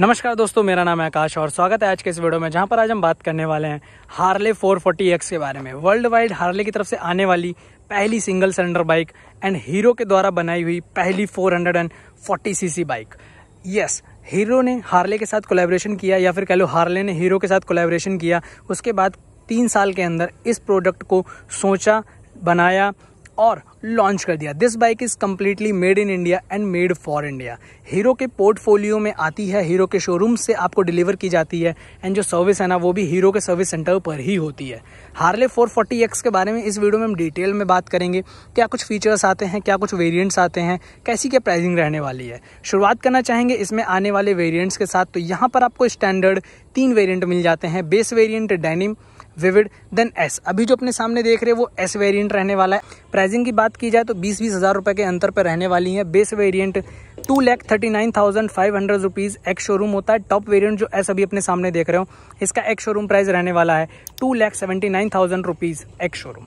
नमस्कार दोस्तों मेरा नाम है आकाश और स्वागत है आज के इस वीडियो में जहां पर आज हम बात करने वाले हैं हार्ले 440X के बारे में वर्ल्ड वाइड हार्ले की तरफ से आने वाली पहली single cylinder bike and Hero के द्वारा बनाई हुई पहली 440 सीसी बाइक यस हीरो ने हार्ले के साथ कोलेब्रेशन किया या फिर कह लो हार्ले ने हीरो के साथ कोलेब्रेशन किया उसके बाद तीन साल के अंदर इस प्रोडक्ट को सोचा बनाया और लॉन्च कर दिया this bike is completely made in India and made for India Hero के पोर्टफोलियो में आती है हीरो के शोरूम से आपको डिलीवर की जाती है एंड जो सर्विस है ना वो भी हीरो के सर्विस सेंटर पर ही होती है हार्ले 440X के बारे में इस वीडियो में हम डिटेल में बात करेंगे क्या कुछ फीचर्स आते हैं क्या कुछ वेरियंट्स आते हैं कैसी क्या प्राइसिंग रहने वाली है शुरुआत करना चाहेंगे इसमें आने वाले वेरियंट्स के साथ तो यहाँ पर आपको स्टैंडर्ड तीन वेरियंट मिल जाते हैं base variant denim vivid then S अभी जो अपने सामने देख रहे हैं वो एस वेरिएंट रहने वाला है प्राइसिंग की बात की जाए तो बीस बीस हज़ार रुपये के अंतर पर रहने वाली है base variant two lakh thirty nine thousand five hundred rupees ex showroom होता है टॉप वेरिएंट जो एस अभी अपने सामने देख रहे हो इसका एक्स शोरूम प्राइस रहने वाला है two lakh seventy nine thousand rupees ex showroom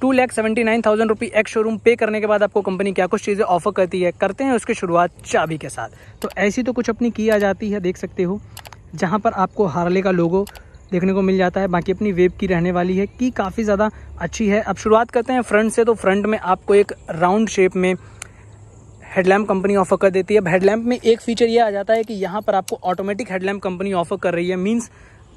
two lakh seventy nine thousand rupee ex showroom पे करने के बाद आपको कंपनी क्या कुछ चीज़ें ऑफर करती है करते हैं उसकी शुरुआत चाबी के साथ तो ऐसी तो कुछ अपनी की आ जाती है देख सकते हो जहाँ पर आपको हार्ले का लोगो देखने को मिल जाता है बाकी अपनी वेब की रहने वाली है की काफ़ी ज़्यादा अच्छी है अब शुरुआत करते हैं फ्रंट से तो फ्रंट में आपको एक राउंड शेप में हेडलैम्प कंपनी ऑफर कर देती है अब हेडलैम्प में एक फीचर ये आ जाता है कि यहाँ पर आपको ऑटोमेटिक हेडलैम्प कंपनी ऑफर कर रही है मीन्स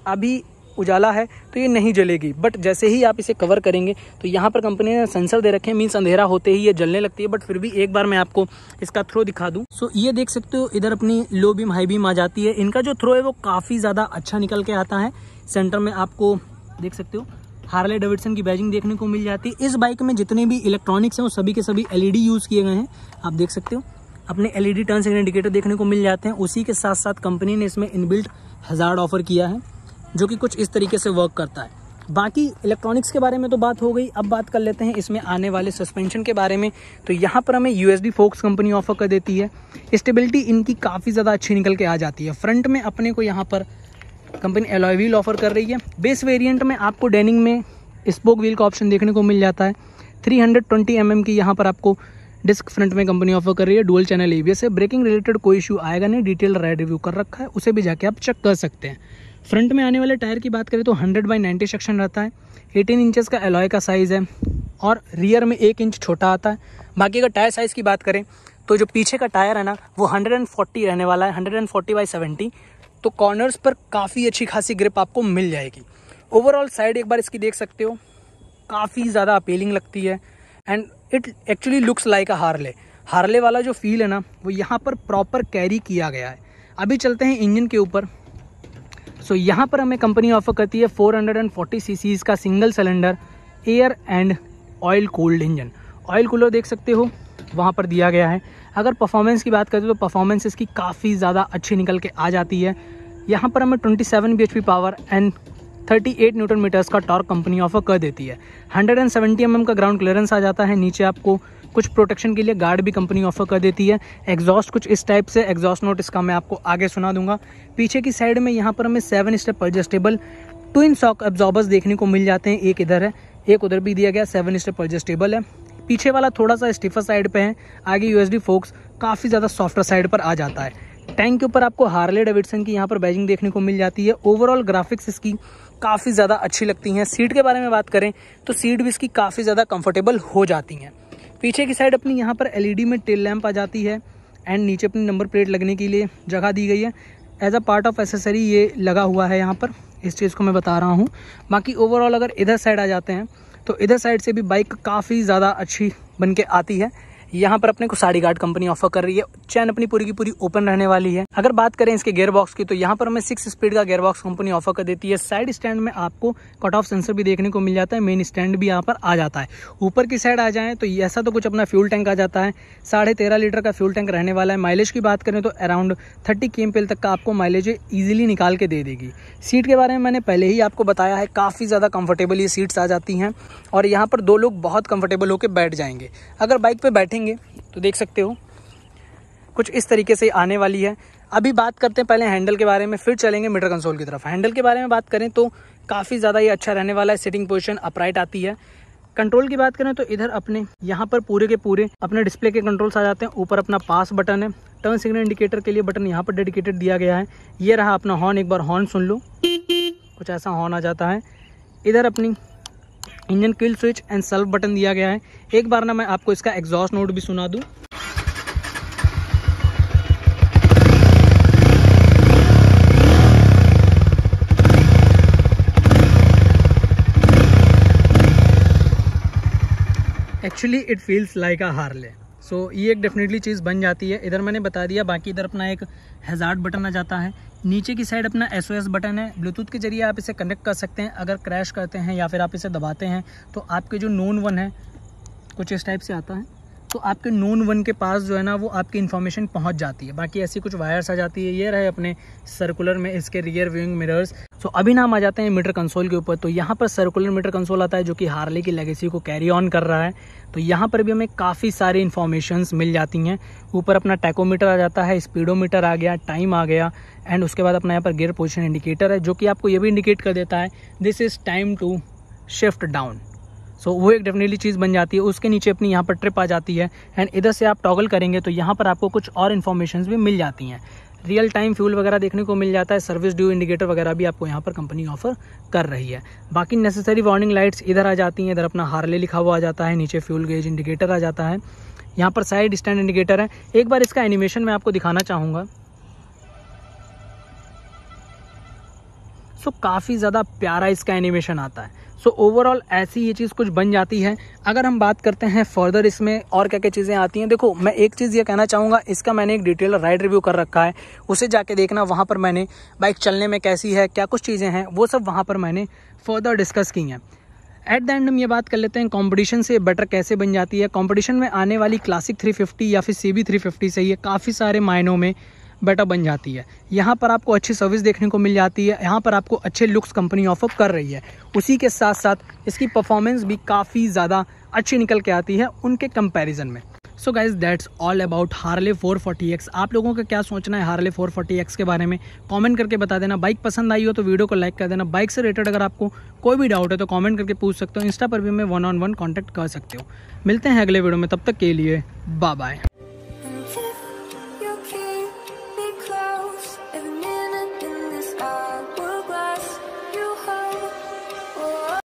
अभी उजाला है तो ये नहीं जलेगी बट जैसे ही आप इसे कवर करेंगे तो यहाँ पर कंपनी ने सेंसर दे रखे हैं मीन्स अंधेरा होते ही ये जलने लगती है बट फिर भी एक बार मैं आपको इसका थ्रो दिखा दूँ सो ये देख सकते हो इधर अपनी लो बीम हाई बीम आ जाती है इनका जो थ्रो है वो काफ़ी ज़्यादा अच्छा निकल के आता है सेंटर में आपको देख सकते हो हार्ले डेविडसन की बैजिंग देखने को मिल जाती है इस बाइक में जितने भी इलेक्ट्रॉनिक्स हैं वो सभी के सभी एलईडी यूज़ किए गए हैं आप देख सकते हो अपने एलईडी टर्न सिग्नल इंडिकेटर देखने को मिल जाते हैं उसी के साथ साथ कंपनी ने इसमें इनबिल्ट हज़ार ऑफर किया है जो कि कुछ इस तरीके से वर्क करता है बाकी इलेक्ट्रॉनिक्स के बारे में तो बात हो गई अब बात कर लेते हैं इसमें आने वाले सस्पेंशन के बारे में तो यहाँ पर हमें U S forks company offer कर देती है स्टेबिलिटी इनकी काफ़ी ज़्यादा अच्छी निकल के आ जाती है फ्रंट में अपने को यहाँ पर कंपनी एलॉय व्हील ऑफर कर रही है बेस वेरिएंट में आपको डेनिंग में स्पोक व्हील का ऑप्शन देखने को मिल जाता है 320 हंड्रेड mm की यहाँ पर आपको डिस्क फ्रंट में कंपनी ऑफर कर रही है डुअल चैनल एबीएस है ब्रेकिंग रिलेटेड कोई इशू आएगा नहीं डिटेल रेड रिव्यू कर रखा है उसे भी जाके आप चेक कर सकते हैं फ्रंट में आने वाले टायर की बात करें तो 100 बाई 90 सेक्शन रहता है 18 इंचेस का एलॉय का साइज़ है और रियर में एक इंच छोटा आता है बाकी अगर टायर साइज़ की बात करें तो जो पीछे का टायर है ना वो 140 रहने वाला है 140 बाई सेवेंटी तो कॉर्नर्स पर काफ़ी अच्छी खासी ग्रिप आपको मिल जाएगी ओवरऑल साइड एक बार इसकी देख सकते हो काफ़ी ज़्यादा अपीलिंग लगती है and it actually looks like a Harley Harley वाला जो फील है ना वो यहाँ पर प्रॉपर कैरी किया गया है अभी चलते हैं इंजन के ऊपर सो so, यहाँ पर हमें कंपनी ऑफर करती है 440 हंड्रेड का single cylinder air and oil cooled engine oil cooler देख सकते हो वहाँ पर दिया गया है अगर परफॉर्मेंस की बात करें तो परफॉर्मेंस इसकी काफ़ी ज़्यादा अच्छी निकल के आ जाती है यहाँ पर हमें 27 seven power and 38 newton meters का टॉर्क कंपनी ऑफर कर देती है 170 एम mm का ग्राउंड क्लियरेंस आ जाता है नीचे आपको कुछ प्रोटेक्शन के लिए गार्ड भी कंपनी ऑफर कर देती है एग्जॉस्ट कुछ इस टाइप से एग्जॉस्ट नोट इसका मैं आपको आगे सुना दूंगा पीछे की साइड में यहाँ पर हमें seven step adjustable twin shock absorbers देखने को मिल जाते हैं एक इधर है एक उधर भी दिया गया सेवन स्टेप एडजस्टेबल है पीछे वाला थोड़ा सा स्टिफर साइड पर है आगे यूएसडी फोक्स काफ़ी ज़्यादा सॉफ्टर साइड पर आ जाता है टैंक के ऊपर आपको हार्ले डेविडसन की यहाँ पर बैजिंग देखने को मिल जाती है ओवरऑल ग्राफिक्स इसकी काफ़ी ज़्यादा अच्छी लगती हैं सीट के बारे में बात करें तो सीट भी इसकी काफ़ी ज़्यादा कंफर्टेबल हो जाती हैं पीछे की साइड अपनी यहाँ पर एलईडी में टेल लैम्प आ जाती है एंड नीचे अपनी नंबर प्लेट लगने के लिए जगह दी गई है as a part of accessory ये लगा हुआ है यहाँ पर इस चीज़ को मैं बता रहा हूँ बाकी ओवरऑल अगर इधर साइड आ जाते हैं तो इधर साइड से भी बाइक काफ़ी ज़्यादा अच्छी बन के आती है यहाँ पर अपने को साड़ी गार्ड कंपनी ऑफर कर रही है चैन अपनी पूरी की पूरी ओपन रहने वाली है अगर बात करें इसके गेयर बॉक्स की तो यहाँ पर हमें सिक्स स्पीड का गेयर बॉक्स कंपनी ऑफर कर देती है साइड स्टैंड में आपको कट ऑफ सेंसर भी देखने को मिल जाता है मेन स्टैंड भी यहाँ पर आ जाता है ऊपर की साइड आ जाए तो ऐसा तो कुछ अपना फ्यूल टैंक आ जाता है साढ़े तेरह लीटर का फ्यूल टैंक रहने वाला है माइलेज की बात करें तो अराउंड थर्टी के तक का आपको माइलेज ईजिली निकाल के दे देगी सीट के बारे में मैंने पहले ही आपको बताया है काफ़ी ज़्यादा कंफर्टेबल ये सीट्स आ जाती हैं और यहाँ पर दो लोग बहुत कंफर्टेबल होकर बैठ जाएंगे अगर बाइक पर बैठे देंगे तो देख सकते हो कुछ इस तरीके से आने वाली है अभी बात करते हैं पहले हैंडल के बारे में फिर चलेंगे मीटर कंसोल की तरफ हैंडल के बारे में बात करें तो काफ़ी ज़्यादा ये अच्छा रहने वाला है सिटिंग पोजिशन अपराइट आती है कंट्रोल की बात करें तो इधर अपने यहाँ पर पूरे के पूरे अपने डिस्प्ले के कंट्रोल्स आ जाते हैं ऊपर अपना पास बटन है टर्न सिग्नल इंडिकेटर के लिए बटन यहाँ पर डेडिकेटेड दिया गया है ये रहा अपना हॉर्न एक बार हॉर्न सुन लो कुछ ऐसा हॉर्न आ जाता है इधर अपनी engine kill switch and self button दिया गया है एक बार ना मैं आपको इसका एग्जॉस्ट नोट भी सुना दूँ actually it feels like a Harley so so, ये एक डेफिनेटली चीज़ बन जाती है इधर मैंने बता दिया बाकी इधर अपना एक हेजार्ड बटन आ जाता है नीचे की साइड अपना एस बटन है ब्लूटूथ के जरिए आप इसे कनेक्ट कर सकते हैं अगर क्रैश करते हैं या फिर आप इसे दबाते हैं तो आपके जो नोन वन है कुछ इस टाइप से आता है तो आपके नोन वन के पास जो है ना वो आपकी इन्फॉर्मेशन पहुंच जाती है बाकी ऐसी कुछ वायर्स आ जाती है ये रहे अपने सर्कुलर में इसके रियर व्यूइंग मिरर्स तो अभी नाम आ जाते हैं मीटर कंसोल के ऊपर तो यहाँ पर सर्कुलर मीटर कंसोल आता है जो कि हार्ले की लेगेसी को कैरी ऑन कर रहा है तो यहाँ पर भी हमें काफ़ी सारी इन्फॉर्मेशन मिल जाती हैं ऊपर अपना टैकोमीटर आ जाता है स्पीडोमीटर आ गया टाइम आ गया एंड उसके बाद अपना यहाँ पर गियर पोजिशन इंडिकेटर है जो कि आपको ये भी इंडिकेट कर देता है this is time to shift down so so, वो एक डेफिनेटली चीज़ बन जाती है उसके नीचे अपनी यहाँ पर ट्रिप आ जाती है एंड इधर से आप टॉगल करेंगे तो यहाँ पर आपको कुछ और इन्फॉर्मेशन भी मिल जाती हैं रियल टाइम फ्यूल वगैरह देखने को मिल जाता है सर्विस ड्यू इंडिकेटर वगैरह भी आपको यहाँ पर कंपनी ऑफर कर रही है बाकी नेसेसरी वार्निंग लाइट्स इधर आ जाती हैं इधर अपना हार्ले लिखा हुआ आ जाता है नीचे फ्यूल गेज इंडिकेटर आ जाता है यहाँ पर साइड स्टैंड इंडिकेटर है एक बार इसका एनिमेशन मैं आपको दिखाना चाहूँगा सो काफ़ी ज़्यादा प्यारा इसका एनिमेशन आता है सो ओवरऑल ऐसी ये चीज़ कुछ बन जाती है अगर हम बात करते हैं फर्दर इसमें और क्या क्या चीज़ें आती हैं देखो मैं एक चीज़ ये कहना चाहूँगा इसका मैंने एक डिटेल राइड रिव्यू कर रखा है उसे जाके देखना वहाँ पर मैंने बाइक चलने में कैसी है क्या कुछ चीज़ें हैं वो सब वहाँ पर मैंने फर्दर डिस्कस की हैं एट द एंड हम ये बात कर लेते हैं कंपटीशन से बेटर कैसे बन जाती है कंपटीशन में आने वाली क्लासिक 350 या फिर सी बी से ये काफ़ी सारे मायनों में बेटर बन जाती है यहाँ पर आपको अच्छी सर्विस देखने को मिल जाती है यहाँ पर आपको अच्छे लुक्स कंपनी ऑफर कर रही है उसी के साथ साथ इसकी परफॉर्मेंस भी काफ़ी ज़्यादा अच्छी निकल के आती है उनके कंपेरिजन में so guys that's all about Harley 440x आप लोगों का क्या सोचना है हार्ले 440x के बारे में कमेंट करके बता देना बाइक पसंद आई हो तो वीडियो को लाइक कर देना बाइक से रिलेटेड अगर आपको कोई भी डाउट है तो कमेंट करके पूछ सकते हो इंस्टा पर भी हमें वन ऑन वन कॉन्टैक्ट कर सकते हो मिलते हैं अगले वीडियो में तब तक के लिए बाय बाय